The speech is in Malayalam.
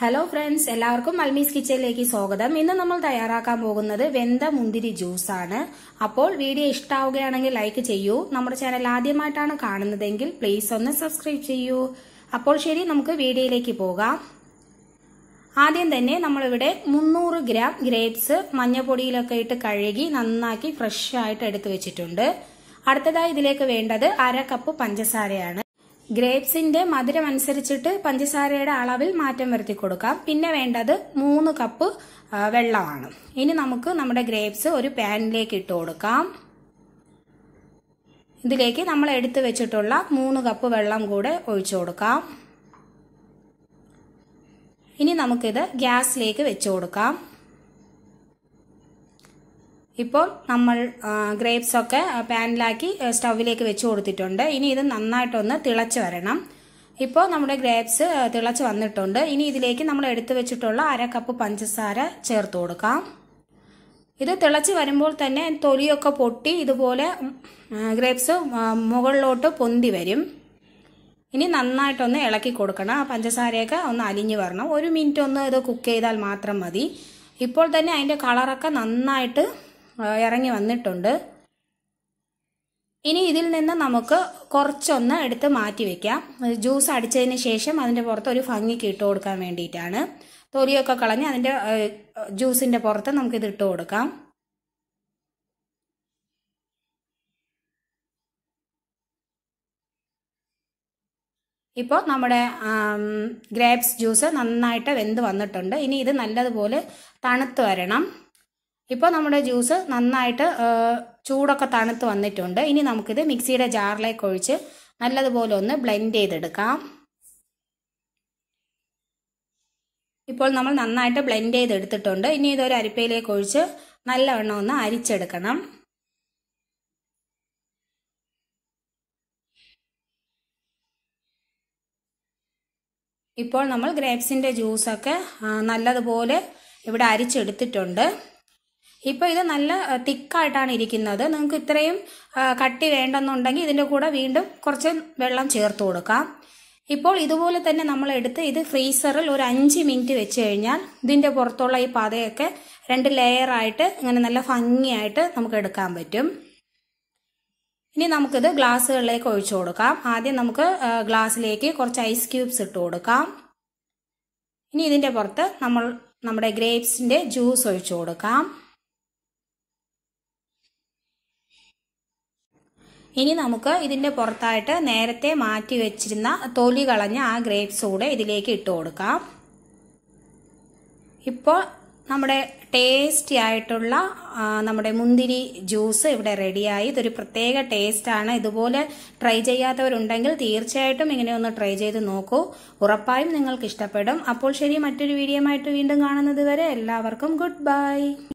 ഹലോ ഫ്രണ്ട്സ് എല്ലാവർക്കും മൽമീസ് കിച്ചണിലേക്ക് സ്വാഗതം ഇന്ന് നമ്മൾ തയ്യാറാക്കാൻ പോകുന്നത് വെന്ത മുന്തിരി ജ്യൂസാണ് അപ്പോൾ വീഡിയോ ഇഷ്ടാവുകയാണെങ്കിൽ ലൈക്ക് ചെയ്യൂ നമ്മുടെ ചാനൽ ആദ്യമായിട്ടാണ് കാണുന്നതെങ്കിൽ പ്ലീസ് ഒന്ന് സബ്സ്ക്രൈബ് ചെയ്യൂ അപ്പോൾ ശരി നമുക്ക് വീഡിയോയിലേക്ക് പോകാം ആദ്യം തന്നെ നമ്മളിവിടെ മുന്നൂറ് ഗ്രാം ഗ്രേപ്സ് മഞ്ഞപ്പൊടിയിലൊക്കെ ഇട്ട് കഴുകി നന്നാക്കി ഫ്രഷ് ആയിട്ട് എടുത്തു വെച്ചിട്ടുണ്ട് അടുത്തതായി ഇതിലേക്ക് വേണ്ടത് അര കപ്പ് പഞ്ചസാരയാണ് ഗ്രേപ്സിന്റെ മധുരം അനുസരിച്ചിട്ട് പഞ്ചസാരയുടെ അളവിൽ മാറ്റം വരുത്തി കൊടുക്കാം പിന്നെ വേണ്ടത് മൂന്ന് കപ്പ് വെള്ളമാണ് ഇനി നമുക്ക് നമ്മുടെ ഗ്രേപ്സ് ഒരു പാനിലേക്ക് ഇട്ട് കൊടുക്കാം ഇതിലേക്ക് നമ്മൾ എടുത്തു വെച്ചിട്ടുള്ള മൂന്ന് കപ്പ് വെള്ളം കൂടെ ഒഴിച്ചു കൊടുക്കാം ഇനി നമുക്കിത് ഗ്യാസിലേക്ക് വെച്ചു കൊടുക്കാം ഇപ്പോൾ നമ്മൾ ഗ്രേപ്സ് ഒക്കെ പാനിലാക്കി സ്റ്റൗവിലേക്ക് വെച്ച് കൊടുത്തിട്ടുണ്ട് ഇനി ഇത് നന്നായിട്ടൊന്ന് തിളച്ച് വരണം ഇപ്പോൾ നമ്മുടെ ഗ്രേപ്സ് തിളച്ച് വന്നിട്ടുണ്ട് ഇനി ഇതിലേക്ക് നമ്മൾ എടുത്തു വെച്ചിട്ടുള്ള അര കപ്പ് പഞ്ചസാര ചേർത്ത് കൊടുക്കാം ഇത് തിളച്ച് വരുമ്പോൾ തന്നെ തൊലിയൊക്കെ പൊട്ടി ഇതുപോലെ ഗ്രേപ്സ് മുകളിലോട്ട് പൊന്തി വരും ഇനി നന്നായിട്ടൊന്ന് ഇളക്കി കൊടുക്കണം ആ പഞ്ചസാരയൊക്കെ ഒന്ന് അലിഞ്ഞു വരണം ഒരു മിനിറ്റ് ഒന്ന് ഇത് കുക്ക് ചെയ്താൽ മാത്രം മതി ഇപ്പോൾ തന്നെ അതിൻ്റെ കളറൊക്കെ നന്നായിട്ട് ഇറങ്ങി വന്നിട്ടുണ്ട് ഇനി ഇതിൽ നിന്ന് നമുക്ക് കുറച്ചൊന്ന് എടുത്ത് മാറ്റി വെക്കാം ജ്യൂസ് അടിച്ചതിന് ശേഷം അതിൻ്റെ പുറത്ത് ഒരു ഭംഗിക്ക് ഇട്ട് കൊടുക്കാൻ വേണ്ടിയിട്ടാണ് തൊലിയൊക്കെ കളഞ്ഞ് അതിൻ്റെ ജ്യൂസിൻ്റെ പുറത്ത് നമുക്കിത് ഇട്ട് കൊടുക്കാം ഇപ്പോൾ നമ്മുടെ ഗ്രേപ്സ് ജ്യൂസ് നന്നായിട്ട് വെന്ത് വന്നിട്ടുണ്ട് ഇനി ഇത് നല്ലതുപോലെ തണുത്ത് വരണം ഇപ്പോൾ നമ്മുടെ ജ്യൂസ് നന്നായിട്ട് ചൂടൊക്കെ തണുത്ത് വന്നിട്ടുണ്ട് ഇനി നമുക്കിത് മിക്സിയുടെ ജാറിലേക്ക് ഒഴിച്ച് നല്ലതുപോലെ ഒന്ന് ബ്ലെൻഡ് ചെയ്തെടുക്കാം ഇപ്പോൾ നമ്മൾ നന്നായിട്ട് ബ്ലെൻഡ് ചെയ്തെടുത്തിട്ടുണ്ട് ഇനി ഇതൊരു അരിപ്പയിലേക്ക് ഒഴിച്ച് നല്ലവണ്ണം ഒന്ന് അരിച്ചെടുക്കണം ഇപ്പോൾ നമ്മൾ ഗ്രേപ്സിൻ്റെ ജ്യൂസൊക്കെ നല്ലതുപോലെ ഇവിടെ അരിച്ചെടുത്തിട്ടുണ്ട് ഇപ്പോൾ ഇത് നല്ല തിക്കായിട്ടാണ് ഇരിക്കുന്നത് നിങ്ങൾക്ക് ഇത്രയും കട്ടി വേണ്ടെന്നുണ്ടെങ്കിൽ ഇതിൻ്റെ കൂടെ വീണ്ടും കുറച്ച് വെള്ളം ചേർത്ത് കൊടുക്കാം ഇപ്പോൾ ഇതുപോലെ തന്നെ നമ്മൾ എടുത്ത് ഇത് ഫ്രീസറിൽ ഒരു അഞ്ച് മിനിറ്റ് വെച്ച് കഴിഞ്ഞാൽ ഇതിൻ്റെ പുറത്തുള്ള ഈ പതയൊക്കെ രണ്ട് ലെയറായിട്ട് ഇങ്ങനെ നല്ല ഭംഗിയായിട്ട് നമുക്ക് എടുക്കാൻ പറ്റും ഇനി നമുക്കിത് ഗ്ലാസ്സുകളിലേക്ക് ഒഴിച്ചു കൊടുക്കാം ആദ്യം നമുക്ക് ഗ്ലാസ്സിലേക്ക് കുറച്ച് ഐസ് ക്യൂബ്സ് ഇട്ട് കൊടുക്കാം ഇനി ഇതിൻ്റെ പുറത്ത് നമ്മൾ നമ്മുടെ ഗ്രേപ്സിൻ്റെ ജ്യൂസ് ഒഴിച്ചു കൊടുക്കാം ഇനി നമുക്ക് ഇതിൻ്റെ പുറത്തായിട്ട് നേരത്തെ മാറ്റി വെച്ചിരുന്ന തൊലി കളഞ്ഞ ആ ഗ്രേപ്പ്സ് കൂടെ ഇതിലേക്ക് ഇട്ട് കൊടുക്കാം ഇപ്പോൾ നമ്മുടെ ടേസ്റ്റി ആയിട്ടുള്ള നമ്മുടെ മുന്തിരി ജ്യൂസ് ഇവിടെ റെഡിയായി ഇതൊരു പ്രത്യേക ടേസ്റ്റാണ് ഇതുപോലെ ട്രൈ ചെയ്യാത്തവരുണ്ടെങ്കിൽ തീർച്ചയായിട്ടും ഇങ്ങനെ ഒന്ന് ട്രൈ ചെയ്ത് നോക്കൂ ഉറപ്പായും നിങ്ങൾക്ക് ഇഷ്ടപ്പെടും അപ്പോൾ ശരി മറ്റൊരു വീഡിയോ ആയിട്ട് വീണ്ടും കാണുന്നത് വരെ എല്ലാവർക്കും ഗുഡ് ബൈ